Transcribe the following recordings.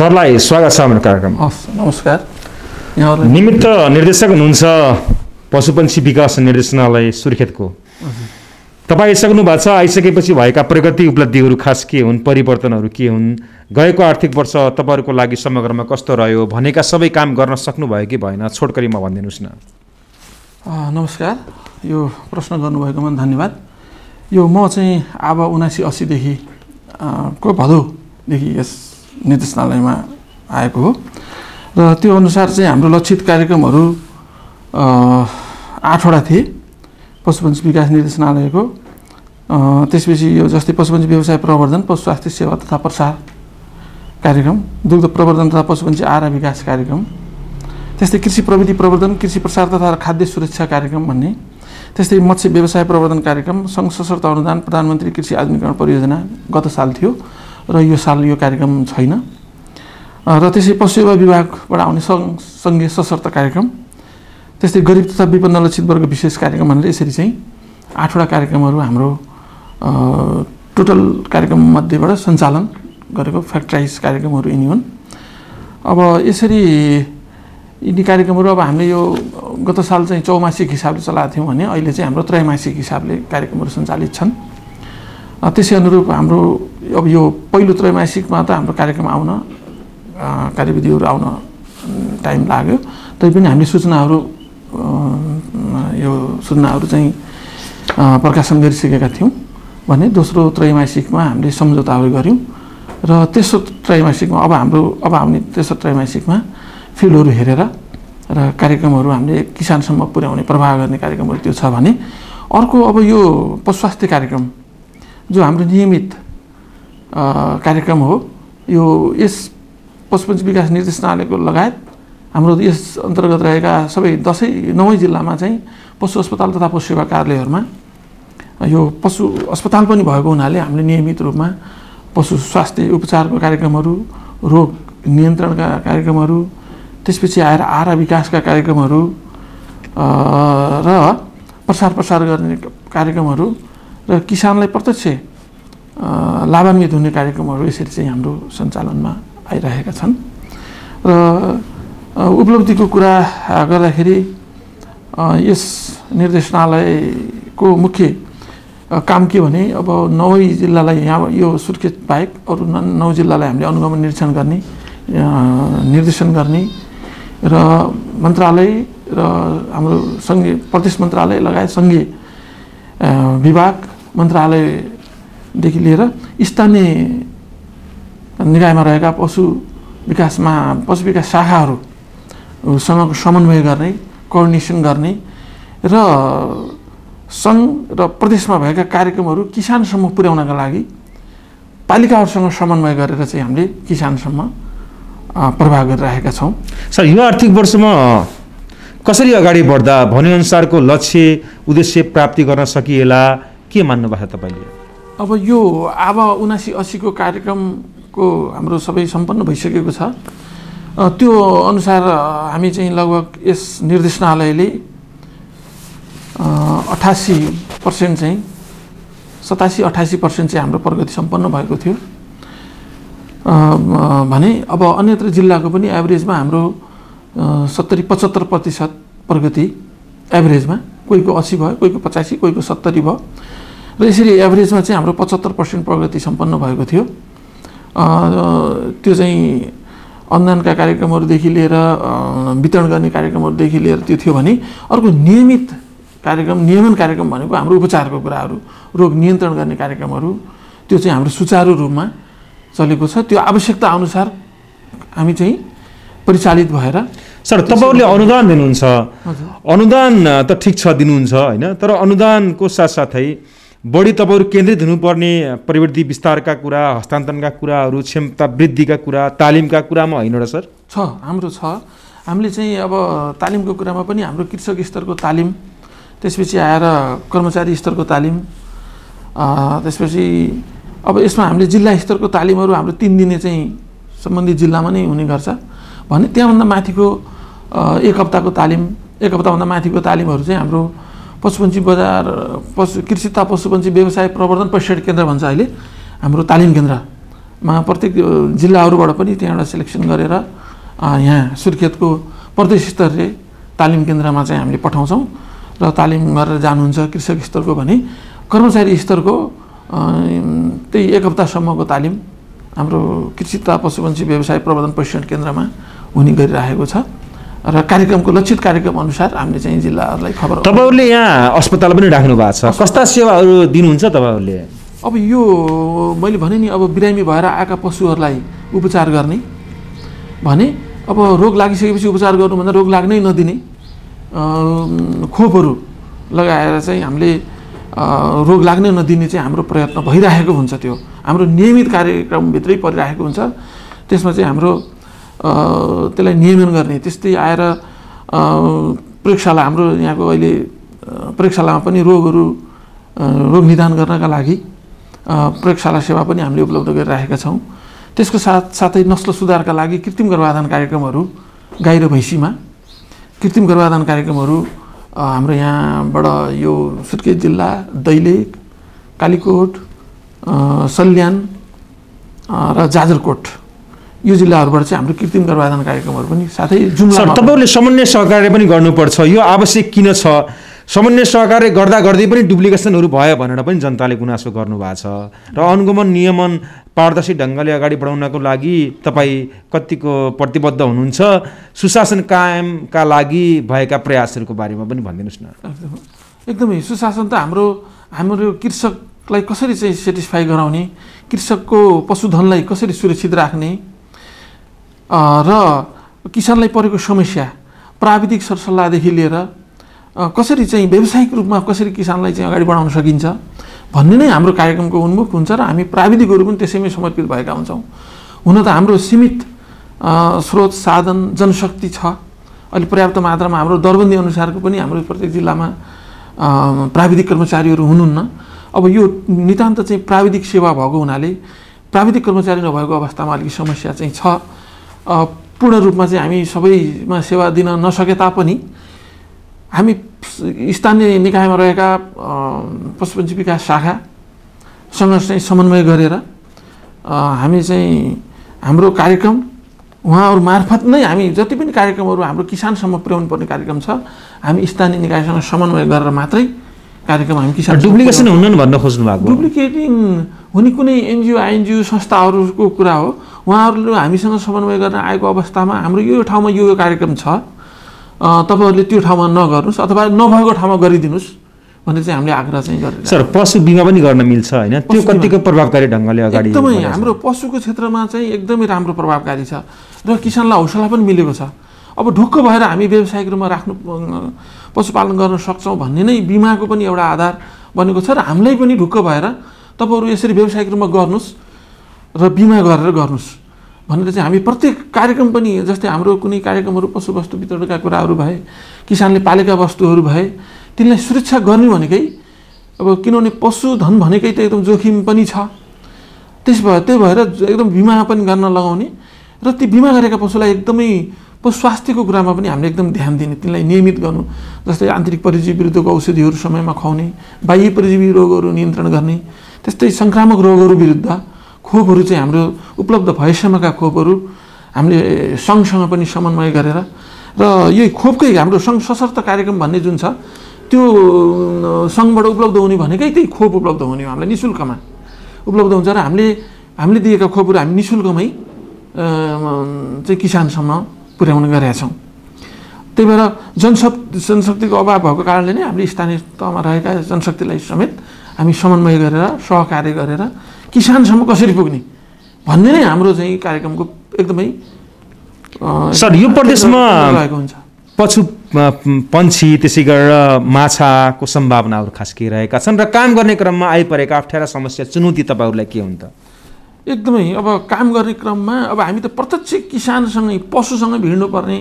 सरलाई स्वागत छ हाम्रो कार्यक्रममा नमस्कार निमित्त निर्देशक हुनुहुन्छ पशुपन्छी विकास निर्देशनालय सुर्खेतको तपाईँ आइसक्नु भएको छ आइसकेपछि भएका प्रगति उपलब्धिहरू खास के हुन् परिवर्तनहरू के हुन् गएको आर्थिक वर्ष तपाईँहरूको लागि समग्रमा कस्तो रह्यो भनेका सबै काम गर्न सक्नुभयो कि भएन छोटकरीमा भनिदिनुहोस् न नमस्कार यो प्रश्न गर्नुभएकोमा धन्यवाद यो म चाहिँ अब उनासी असीदेखि को भदौदेखि यस निर्देशनालयमा आएको हो र त्यो अनुसार चाहिँ हाम्रो लक्षित कार्यक्रमहरू आठवटा थिए पशुपन्छी विकास निर्देशनालयको त्यसपछि यो जस्तै पशुपन्छी व्यवसाय प्रवर्धन पशु स्वास्थ्य सेवा तथा प्रसार कार्यक्रम दुग्ध प्रवर्धन तथा पशुपन्छी आरा विकास कार्यक्रम त्यस्तै कृषि प्रविधि प्रवर्धन कृषि प्रसार तथा खाद्य सुरक्षा कार्यक्रम भन्ने त्यस्तै मत्स्य व्यवसाय प्रवर्धन कार्यक्रम सङ्घ सशक्त अनुदान प्रधानमन्त्री कृषि आधुनिकरण परियोजना गत साल थियो र यो साल यो कार्यक्रम छैन र त्यसै पशुसेवा विभागबाट आउने सङ्घ सङ्घीय सशक्त कार्यक्रम त्यस्तै गरिब तथा विपन्न लक्षित वर्ग विशेष कार्यक्रम भनेर यसरी चाहिँ आठवटा कार्यक्रमहरू हाम्रो टोटल कार्यक्रम मध्येबाट सञ्चालन गरेको फ्याक्ट्राइज कार्यक्रमहरू यिनी हुन् अब यसरी यिनी कार्यक्रमहरू अब हामीले यो गत साल चाहिँ चौमासिक हिसाबले चलाएको थियौँ भने अहिले चाहिँ हाम्रो त्रैमासिक हिसाबले कार्यक्रमहरू सञ्चालित छन् त्यसै अनुरूप हाम्रो अब यो पहिलो त्रैमासिकमा त हाम्रो कार्यक्रम आउन कार्यविधिहरू आउन टाइम लाग्यो तैपनि हामीले सूचनाहरू यो सूचनाहरू चाहिँ प्रकाशन गरिसकेका थियौँ भने दोस्रो त्रैमासिकमा हामीले सम्झौताहरू गऱ्यौँ र तेस्रो त्रैमासिकमा अब हाम्रो अब आउने तेस्रो त्रैमासिकमा फिल्डहरू हेरेर र कार्यक्रमहरू हामीले किसानसम्म पुर्याउने प्रभाव गर्ने कार्यक्रमहरू त्यो छ भने अर्को अब यो पशुस्वास्थ्य कार्यक्रम जो हाम्रो नियमित कार्यक्रम हो यो यस पशुपन्छी विकास निर्देशनालयको लगायत हाम्रो यस अन्तर्गत रहेका सबै दसैँ नवै जिल्लामा चाहिँ पशु अस्पताल तथा पशु सेवा कार्यालयहरूमा यो पशु अस्पताल पनि भएको हुनाले हामीले नियमित रूपमा पशु स्वास्थ्य उपचारको कार्यक्रमहरू रोग नियन्त्रणका कार्यक्रमहरू त्यसपछि आएर आरा विकासका कार्यक्रमहरू र प्रसार प्रसार गर्ने कार्यक्रमहरू र किसानलाई प्रत्यक्ष लाभान्वित हुने कार्यक्रमहरू यसरी चाहिँ हाम्रो सञ्चालनमा आइरहेका छन् र उपलब्धिको कुरा गर्दाखेरि यस निर्देशनालयको मुख्य काम के भने अब नवै जिल्लालाई यहाँ यो सुर्खेत बाहेक अरू नौ जिल्लालाई हामीले अनुगमन निरीक्षण गर्ने निर्देशन गर्ने र मन्त्रालय र हाम्रो सङ्घीय प्रदेश मन्त्रालय लगायत सङ्घीय विभाग मन्त्रालयदेखि लिएर स्थानीय निकायमा रहेका पशु विकासमा पशु विकास शाखाहरूसँगको समन्वय गर्ने कोर्डिनेसन गर्ने र सङ्घ र प्रदेशमा भएका कार्यक्रमहरू किसानसम्म पुर्याउनका लागि पालिकाहरूसँग समन्वय गरेर चाहिँ हामीले किसानसम्म प्रभाव गरिराखेका छौँ सर यो आर्थिक वर्षमा कसरी अगाडि बढ्दा भनेअनुसारको लक्ष्य उद्देश्य प्राप्ति गर्न सकिएला के मान्नुभयो छ तपाईँले अब यो अब उनासी असीको कार्यक्रमको हाम्रो सबै सम्पन्न भइसकेको छ त्यो अनुसार हामी चाहिँ लगभग यस निर्देशनालयले अठासी पर्सेन्ट चाहिँ सतासी अठासी पर्सेन्ट चाहिँ हाम्रो प्रगति सम्पन्न भएको थियो भने अब अन्यत्र जिल्लाको पनि एभरेजमा हाम्रो सत्तरी पचहत्तर प्रतिशत प्रगति एभरेजमा कोहीको असी भयो कोहीको पचासी कोहीको सत्तरी भयो र यसरी एभरेजमा चाहिँ हाम्रो पचहत्तर पर्सेन्ट प्रगति सम्पन्न भएको थियो त्यो चाहिँ अनुदानका कार्यक्रमहरूदेखि लिएर वितरण गर्ने कार्यक्रमहरूदेखि लिएर त्यो थियो भने अर्को नियमित कार्यक्रम नियमन कार्यक्रम भनेको हाम्रो उपचारको कुराहरू रोग नियन्त्रण गर्ने कार्यक्रमहरू त्यो चाहिँ हाम्रो सुचारू रूपमा चलेको छ त्यो आवश्यकता अनुसार हामी चाहिँ परिचालित भएर सर तपाईँहरूले अनुदान दिनुहुन्छ अनुदान त ठिक छ दिनुहुन्छ होइन तर अनुदानको साथसाथै बढी तपाईँहरू केन्द्रित हुनुपर्ने प्रवृत्ति विस्तारका कुरा हस्तान्तरणका कुराहरू क्षमता वृद्धिका कुरा तालिमका कुरामा होइन र सर छ हाम्रो छ हामीले चाहिँ अब तालिमको कुरामा पनि हाम्रो कृषक स्तरको तालिम त्यसपछि आएर कर्मचारी स्तरको तालिम त्यसपछि अब यसमा हामीले जिल्ला स्तरको तालिमहरू हाम्रो तिन दिने चाहिँ सम्बन्धित जिल्लामा नै हुने गर्छ भने त्यहाँभन्दा माथिको एक हप्ताको तालिम एक हप्ताभन्दा माथिको तालिमहरू चाहिँ हाम्रो पशुपन्छी बजार पशु कृषि तथा पशुपन्छी व्यवसाय प्रवर्धन प्रशिक्षण केन्द्र भन्छ अहिले हाम्रो तालिम केन्द्रमा प्रत्येक जिल्लाहरूबाट पनि त्यहाँबाट सेलेक्सन गरेर यहाँ सुर्खेतको प्रदेश स्तरीय तालिम केन्द्रमा चाहिँ हामीले पठाउँछौँ र तालिम गरेर जानुहुन्छ कृषक स्तरको भने कर्मचारी स्तरको त्यही एक हप्तासम्मको तालिम हाम्रो कृषि तथा पशुपन्छी व्यवसाय प्रवर्धन प्रशिक्षण केन्द्रमा हुने गरिरहेको छ र कार्यक्रमको लक्षित कार्यक्रम अनुसार हामीले चाहिँ जिल्लाहरूलाई खबर तपाईँहरूले यहाँ अस्पताल पनि राख्नु भएको छ कस्ता सेवाहरू दिनुहुन्छ तपाईँहरूले अब यो मैले भने नि अब बिरामी भएर आएका पशुहरूलाई उपचार गर्ने भने अब रोग लागिसकेपछि उपचार गर्नुभन्दा रोग लाग्नै नदिने खोपहरू लगाएर चाहिँ हामीले रोग लाग्नै नदिने चाहिँ हाम्रो प्रयत्न भइराखेको हुन्छ त्यो हाम्रो नियमित कार्यक्रमभित्रै परिरहेको हुन्छ त्यसमा चाहिँ हाम्रो त्यसलाई नियमन गर्ने त्यस्तै आएर प्रयोगशाला हाम्रो यहाँको अहिले प्रयोगशालामा पनि रोगहरू रोग निदान गर्नका लागि प्रयोगशाला सेवा पनि हामीले उपलब्ध गरिराखेका छौँ त्यसको साथ साथै नस्ल सुधारका लागि कृत्रिम गर्भाधान कार्यक्रमहरू गाई र भैँसीमा कृत्रिम गर्भाधान कार्यक्रमहरू हाम्रो यहाँबाट यो सुर्खेत जिल्ला दैलेख कालीकोट सल्यान र जाजरकोट यो जिल्लाहरूबाट चाहिँ हाम्रो कृत्रिम गर्भाधान कार्यक्रमहरू पनि साथै जुम्ला तपाईँहरूले समन्वय सहकार्य पनि गर्नुपर्छ यो आवश्यक किन छ समन्वय सहकार्य गर्दा गर्दै पनि डुप्लिकेसनहरू भयो भनेर पनि जनताले गुनासो गर्नुभएको छ र अनुगमन नियमन पारदर्शी ढङ्गले अगाडि बढाउनको लागि तपाईँ कतिको प्रतिबद्ध हुनुहुन्छ सुशासन कायमका लागि भएका प्रयासहरूको बारेमा पनि भनिदिनुहोस् न एकदमै सुशासन त हाम्रो हाम्रो कृषकलाई कसरी चाहिँ सेटिस्फाई गराउने कृषकको पशुधनलाई कसरी सुरक्षित राख्ने र किसानलाई परेको समस्या प्राविधिक सरसल्लाहदेखि लिएर कसरी चाहिँ व्यावसायिक रूपमा कसरी किसानलाई चाहिँ अगाडि बढाउन सकिन्छ भन्ने नै हाम्रो कार्यक्रमको उन्मुख हुन्छ र हामी प्राविधिकहरू पनि त्यसैमै समर्पित भएका हुन्छौँ हुन त हाम्रो सीमित स्रोत साधन जनशक्ति छ अहिले पर्याप्त मात्रामा हाम्रो दरबन्दी अनुसारको पनि हाम्रो प्रत्येक जिल्लामा प्राविधिक कर्मचारीहरू हुनुहुन्न अब यो नितान्त चाहिँ प्राविधिक सेवा भएको हुनाले प्राविधिक कर्मचारी नभएको अवस्थामा अलिक समस्या चाहिँ छ पूर्ण रूपमा चाहिँ हामी सबैमा सेवा दिन नसके तापनि हामी स्थानीय निकायमा रहेका पशुपन्छी विकास शाखासँग चाहिँ समन्वय गरेर हामी चाहिँ हाम्रो कार्यक्रम उहाँहरू मार्फत नै हामी जति पनि कार्यक्रमहरू हाम्रो किसानसम्म पुर्याउनु पर्ने कार्यक्रम छ हामी स्थानीय निकायसँग समन्वय गरेर मात्रै कार्यक्रम हामी किसान डुप्लिकेसन हुन्न भन्न खोज्नु भएको डुप्लिकेटिङ हुने कुनै एनजिओ आइएनजिओ संस्थाहरूको कुरा हो उहाँहरूले हामीसँग समन्वय गर्न आएको अवस्थामा हाम्रो यो ठाउँमा यो कार्यक्रम छ तपाईँहरूले त्यो ठाउँमा नगर्नुहोस् अथवा नभएको ठाउँमा गरिदिनुहोस् भनेर चाहिँ हामीले आग्रह चाहिँ गरेको सर पशु बिमा पनि गर्न मिल्छ होइन त्यो कतिको प्रभावकारी ढङ्गले अगाडि एकदमै हाम्रो पशुको क्षेत्रमा चाहिँ एकदमै राम्रो प्रभावकारी छ र किसानलाई हौसला पनि मिलेको छ अब ढुक्क भएर हामी व्यवसायिक रूपमा राख्नु पशुपालन गर्न सक्छौँ भन्ने नै बिमाको पनि एउटा आधार बनेको छ र हामीलाई पनि ढुक्क भएर तपाईँहरू यसरी व्यवसायिक रूपमा गर्नुहोस् र बिमा गरेर गर्नुहोस् भनेर चाहिँ हामी प्रत्येक कार्यक्रम पनि जस्तै हाम्रो कुनै कार्यक्रमहरू वस्तु वितरणका कुराहरू भए किसानले पालेका वस्तुहरू भए तिनलाई सुरक्षा गर्ने भनेकै अब किनभने पशुधन भनेकै त एकदम जोखिम पनि छ त्यस भए त्यही भएर एकदम बिमा पनि गर्न लगाउने र ती बिमा गरेका पशुलाई एकदमै पो स्वास्थ्यको कुरामा पनि हामीले एकदम ध्यान दिने तिनलाई नियमित गर्नु जस्तै आन्तरिक परिजीवी विरुद्धको औषधिहरू समयमा खुवाउने बाह्य परिजीवी रोगहरू नियन्त्रण गर्ने त्यस्तै सङ्क्रामक रोगहरू विरुद्ध खोपहरू चाहिँ हाम्रो उपलब्ध भएसम्मका खोपहरू हामीले सँगसँग पनि समन्वय गरेर र यही खोपकै हाम्रो सङ्घ सशक्त कार्यक्रम भन्ने जुन छ त्यो सङ्घबाट उपलब्ध हुने भनेकै त्यही खोप उपलब्ध हुने हो हामीलाई नि शुल्कमा उपलब्ध हुन्छ र हामीले हामीले दिएका खोपहरू हामी नि शुल्कमै चाहिँ किसानसम्म पुर्याउने गरेका छौँ त्यही भएर जनशक् जनशक्तिको अभाव भएको कारणले नै हामीले स्थानीय तहमा रहेका जनशक्तिलाई समेत हामी समन्वय गरेर सहकार्य गरेर किसानसम्म कसरी पुग्ने भन्ने नै हाम्रो चाहिँ कार्यक्रमको एकदमै सर यो प्रदेशमा रहेको हुन्छ पशु पन्छी त्यसै गरेर माछाको सम्भावनाहरू खास के रहेका छन् र काम गर्ने क्रममा आइपरेका अप्ठ्यारा समस्या चुनौती तपाईँहरूलाई के हुन्छ एकदमै अब काम गर्ने क्रममा अब हामी त प्रत्यक्ष किसानसँगै पशुसँगै भिड्नुपर्ने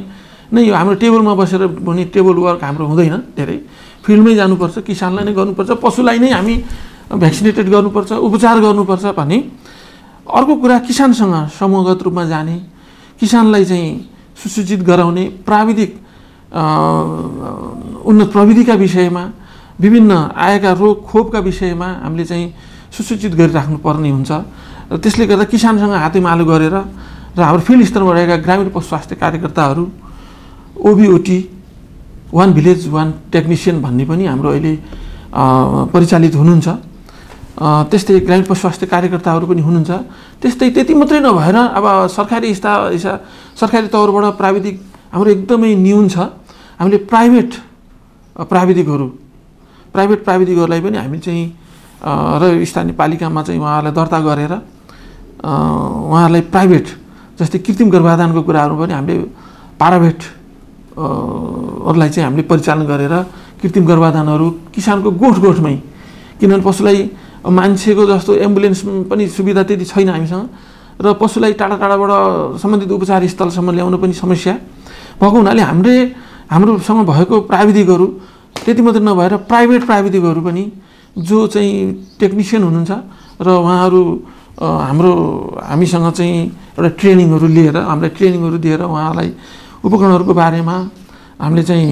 नै यो हाम्रो टेबलमा बसेर हुने टेबल वर्क हाम्रो हुँदैन धेरै फिल्डमै जानुपर्छ किसानलाई नै गर्नुपर्छ पशुलाई नै हामी भ्याक्सिनेटेड गर्नुपर्छ उपचार गर्नुपर्छ भने अर्को कुरा किसानसँग समूहगत रूपमा जाने किसानलाई चाहिँ सुसूचित गराउने प्राविधिक उन्नत प्रविधिका विषयमा विभिन्न आएका रोग खोपका विषयमा हामीले चाहिँ सुसूचित गरिराख्नुपर्ने हुन्छ र त्यसले गर्दा किसानसँग हातेमालो गरेर र हाम्रो फिल्ड स्तरमा रहेका ग्रामीण पशु स्वास्थ्य कार्यकर्ताहरू ओबिओटी वान भिलेज वान टेक्निसियन भन्ने पनि हाम्रो अहिले परिचालित हुनुहुन्छ त्यस्तै ग्रामीण पशु स्वास्थ्य कार्यकर्ताहरू पनि हुनुहुन्छ त्यस्तै त्यति मात्रै नभएर अब सरकारी स्था सरकारी तौरबाट प्राविधिक हाम्रो एकदमै न्यून छ हामीले प्राइभेट प्राविधिकहरू प्राइभेट प्राविधिकहरूलाई पनि हामी चाहिँ र स्थानीय पालिकामा चाहिँ उहाँहरूलाई दर्ता गरेर उहाँहरूलाई प्राइभेट जस्तै कृत्रिम गर्भाधानको कुराहरू पनि हामीले पाराभेट चाहिँ हामीले परिचालन गरेर कृत्रिम गर्भाधानहरू किसानको गोठ गोठमै किनभने पशुलाई मान्छेको जस्तो एम्बुलेन्स पनि सुविधा त्यति छैन हामीसँग र पशुलाई टाढा टाढाबाट सम्बन्धित उपचार स्थलसम्म ल्याउनु पनि समस्या भएको हुनाले हाम्रै हाम्रोसँग भएको प्राविधिकहरू त्यति मात्रै नभएर प्राइभेट प्राविधिकहरू पनि जो चाहिँ टेक्निसियन हुनुहुन्छ र उहाँहरू हाम्रो हामीसँग चाहिँ एउटा ट्रेनिङहरू लिएर हामीलाई ट्रेनिङहरू दिएर उहाँलाई उपकरणहरूको बारेमा हामीले चाहिँ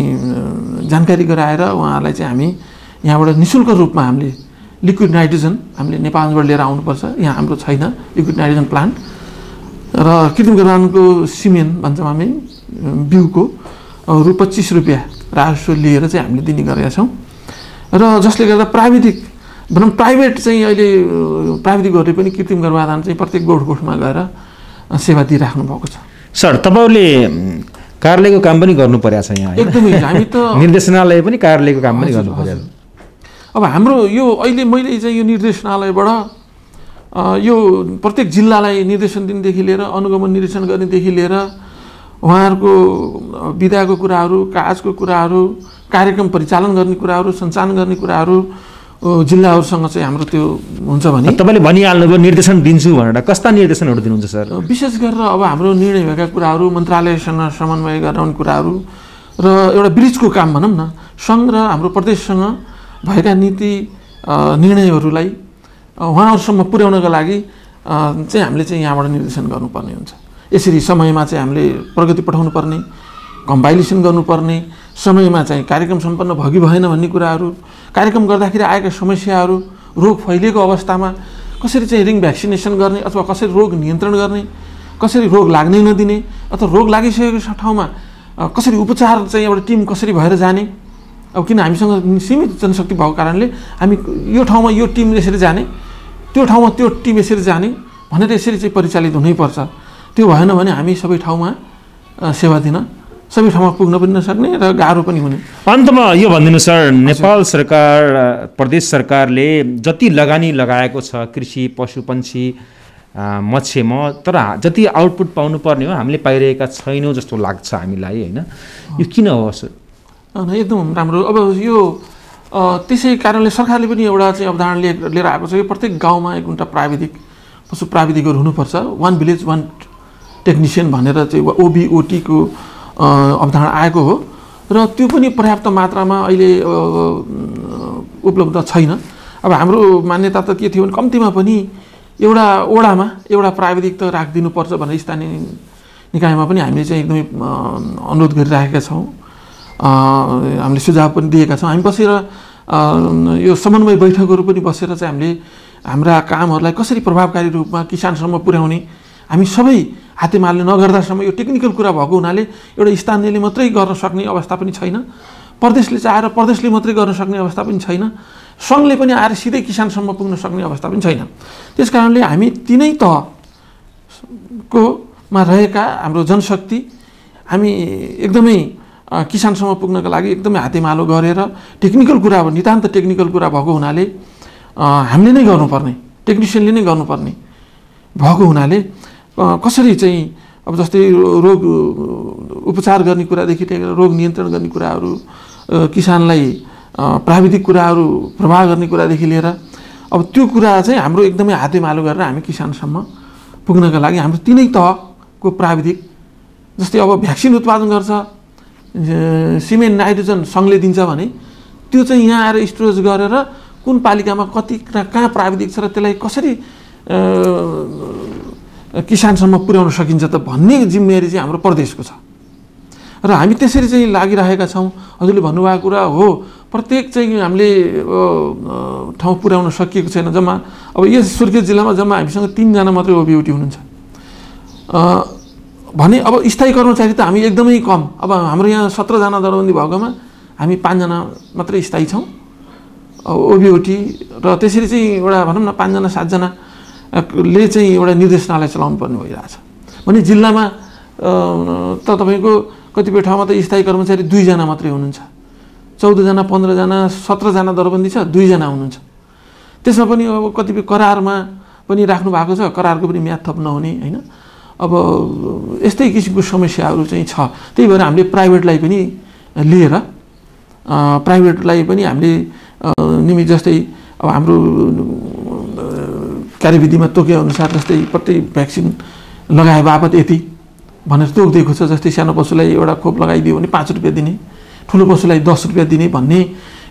जानकारी गराएर उहाँहरूलाई चाहिँ हामी यहाँबाट नि शुल्क रूपमा हामीले लिक्विड नाइट्रोजन हामीले नेपालबाट लिएर आउनुपर्छ यहाँ हाम्रो छैन लिक्विड नाइट्रोजन प्लान्ट र कृत्रिम सिमेन्ट भन्छौँ हामी बिउको रु पच्चिस रुपियाँ राजस्व लिएर चाहिँ हामीले दिने गरेका छौँ र जसले गर्दा प्राविधिक भनौँ प्राइभेट चाहिँ अहिले प्राविधिकहरूले पनि कृत्रिम गर्भाधान चाहिँ प्रत्येक गोठ गोठमा गएर सेवा दिइराख्नु भएको छ सर तपाईँहरूले कार्यालयको काम पनि गर्नु परेको छ यहाँ एकदमै हामी त निर्देशनालय पनि कार्यालयको काम पनि गर्नु अब हाम्रो यो अहिले मैले चाहिँ यो निर्देशनालयबाट यो प्रत्येक जिल्लालाई निर्देशन दिनदेखि लिएर अनुगमन निरीक्षण गर्नेदेखि लिएर उहाँहरूको विधाको कुराहरू काजको कुराहरू कार्यक्रम परिचालन गर्ने कुराहरू सञ्चालन गर्ने कुराहरू जिल्लाहरूसँग चाहिँ हाम्रो त्यो हुन्छ भने तपाईँले भनिहाल्नुभयो निर्देशन दिन्छु भनेर कस्ता निर्देशनहरू दिनुहुन्छ सर विशेष गरेर अब हाम्रो निर्णय भएका कुराहरू मन्त्रालयसँग समन्वय गराउने कुराहरू र एउटा ब्रिजको काम भनौँ न सङ्घ र हाम्रो प्रदेशसँग भएका नीति निर्णयहरूलाई उहाँहरूसम्म पुर्याउनका लागि चाहिँ हामीले चाहिँ यहाँबाट निर्देशन गर्नुपर्ने हुन्छ यसरी समयमा चाहिँ हामीले प्रगति पठाउनु पर्ने कम्पाइलेसन गर्नुपर्ने समयमा चाहिँ कार्यक्रम सम्पन्न भयो कि भएन भन्ने कुराहरू कार्यक्रम गर्दाखेरि आएका समस्याहरू रोग फैलिएको अवस्थामा कसरी चाहिँ रिङ भ्याक्सिनेसन गर्ने अथवा कसरी रोग नियन्त्रण गर्ने कसरी रोग लाग्नै नदिने अथवा रोग लागिसकेको ठाउँमा कसरी उपचार चाहिँ एउटा टिम कसरी भएर जाने अब किन हामीसँग सीमित जनशक्ति भएको कारणले हामी यो ठाउँमा यो टिम यसरी जाने त्यो ठाउँमा त्यो टिम यसरी जाने भनेर यसरी चाहिँ परिचालित हुनैपर्छ त्यो भएन भने हामी सबै ठाउँमा सेवा दिन सबै ठाउँमा पुग्न पनि नसक्ने र गाह्रो पनि हुने अन्तमा यो भनिदिनु सर नेपाल सरकार प्रदेश सरकारले जति लगानी लगाएको छ कृषि पशु पशुपन्छी मत्स्यमा तर जति आउटपुट पाउनुपर्ने हो हामीले पाइरहेका छैनौँ जस्तो लाग्छ हामीलाई होइन यो किन हो सर एकदम राम्रो अब यो त्यसै कारणले सरकारले पनि एउटा चाहिँ अवधारण लिएर आएको छ यो प्रत्येक गाउँमा एक घन्टा प्राविधिक पशु प्राविधिकहरू हुनुपर्छ वान भिलेज वान टेक्निसियन भनेर चाहिँ ओबिओटीको अवधारणा आएको हो र त्यो पनि पर्याप्त मात्रामा अहिले उपलब्ध छैन अब हाम्रो मान्यता त के थियो भने कम्तीमा पनि एउटा ओडामा एउटा प्राविधिक त राखिदिनुपर्छ भनेर स्थानीय निकायमा पनि हामीले चाहिँ एकदमै अनुरोध गरिराखेका छौँ हामीले सुझाव पनि दिएका छौँ हामी बसेर यो समन्वय बैठकहरू पनि बसेर चाहिँ हामीले हाम्रा कामहरूलाई कसरी प्रभावकारी रूपमा किसानसम्म पुर्याउने हामी सबै हातेमाले नगर्दासम्म यो टेक्निकल कुरा भएको हुनाले एउटा स्थानीयले मात्रै गर्न सक्ने अवस्था पनि छैन प्रदेशले चाहेर प्रदेशले मात्रै गर्न सक्ने अवस्था पनि छैन सङ्घले पनि आएर सिधै किसानसम्म पुग्न सक्ने अवस्था पनि छैन त्यस कारणले हामी तिनै तहकोमा रहेका हाम्रो जनशक्ति हामी एकदमै किसानसम्म पुग्नको लागि एकदमै हातेमालो गरेर टेक्निकल कुरा अब नितान्त टेक्निकल कुरा भएको हुनाले हामीले नै गर्नुपर्ने टेक्निसियनले नै गर्नुपर्ने भएको हुनाले कसरी चाहिँ अब जस्तै रोग उपचार गर्ने कुरादेखि लिएर रोग नियन्त्रण गर्ने कुराहरू किसानलाई प्राविधिक कुराहरू प्रवाह गर्ने कुरादेखि लिएर अब त्यो कुरा चाहिँ हाम्रो एकदमै हातेमालो गरेर हामी किसानसम्म पुग्नका लागि हाम्रो तिनै तहको प्राविधिक जस्तै अब भ्याक्सिन उत्पादन गर्छ सिमेन्ट नाइट्रोजन सङ्घले दिन्छ भने त्यो चाहिँ यहाँ आएर स्टोरेज गरेर कुन पालिकामा कति कहाँ प्राविधिक छ र त्यसलाई कसरी किसानसम्म पुर्याउन सकिन्छ त भन्ने जिम्मेवारी चाहिँ हाम्रो प्रदेशको छ र हामी त्यसरी चाहिँ लागिरहेका छौँ हजुरले भन्नुभएको कुरा हो प्रत्येक चाहिँ हामीले ठाउँ पुर्याउन सकिएको छैन जम्मा अब यस सुर्खेत जिल्लामा जम्मा हामीसँग तिनजना मात्रै ओबिओटी हुनुहुन्छ भने अब स्थायी कर्मचारी त हामी एकदमै कम अब हाम्रो यहाँ सत्रजना दरबन्दी भएकोमा हामी पाँचजना मात्रै स्थायी छौँ ओबिओटी र त्यसरी चाहिँ एउटा भनौँ न पाँचजना सातजना ले चाहिँ एउटा निर्देशनालय चलाउनु पर्ने भइरहेछ भने जिल्लामा त तपाईँको कतिपय ठाउँमा त स्थायी कर्मचारी दुईजना मात्रै हुनुहुन्छ चौधजना पन्ध्रजना सत्रजना दरबन्दी छ दुईजना हुनुहुन्छ त्यसमा पनि अब कतिपय करारमा पनि राख्नु भएको छ करारको पनि म्याद थप नहुने होइन अब यस्तै किसिमको समस्याहरू चाहिँ छ त्यही भएर हामीले प्राइभेटलाई पनि लिएर प्राइभेटलाई पनि हामीले निमित जस्तै अब हाम्रो कार्यविधिमा अनुसार जस्तै प्रत्येक भ्याक्सिन लगाए बापत यति भनेर तोकिदिएको छ जस्तै सानो पशुलाई एउटा खोप लगाइदियो भने पाँच रुपियाँ दिने ठुलो पशुलाई दस रुपियाँ दिने भन्ने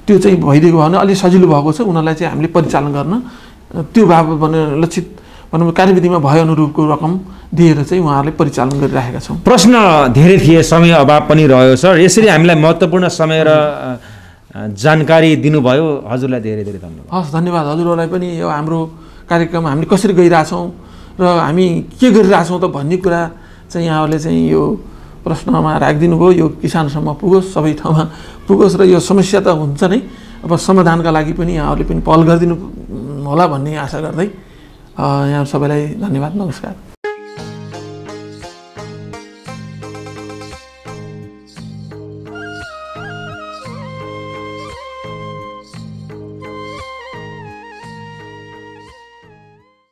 त्यो चाहिँ भइदिएको भने अलिक सजिलो भएको छ उनीहरूलाई चाहिँ हामीले परिचालन गर्न त्यो बापत भने लक्षित भनौँ कार्यविधिमा भए अनुरूपको रकम दिएर चाहिँ उहाँहरूले परिचालन गरिराखेका छौँ प्रश्न धेरै थिए समय अभाव पनि रह्यो सर यसरी हामीलाई महत्त्वपूर्ण समय र जानकारी दिनुभयो हजुरलाई धेरै धेरै धन्यवाद हस् धन्यवाद हजुरहरूलाई पनि यो हाम्रो कार्यक्रम हामी कसरी गइरहेछौँ र हामी के गरिरहेछौँ त भन्ने कुरा चाहिँ यहाँहरूले चाहिँ यो प्रश्नमा राखिदिनुभयो यो किसानसम्म पुगोस् सबै ठाउँमा पुगोस् र यो समस्या त हुन्छ नै अब समाधानका लागि पनि यहाँहरूले पनि पहल गरिदिनु होला भन्ने आशा गर्दै यहाँ सबैलाई धन्यवाद नमस्कार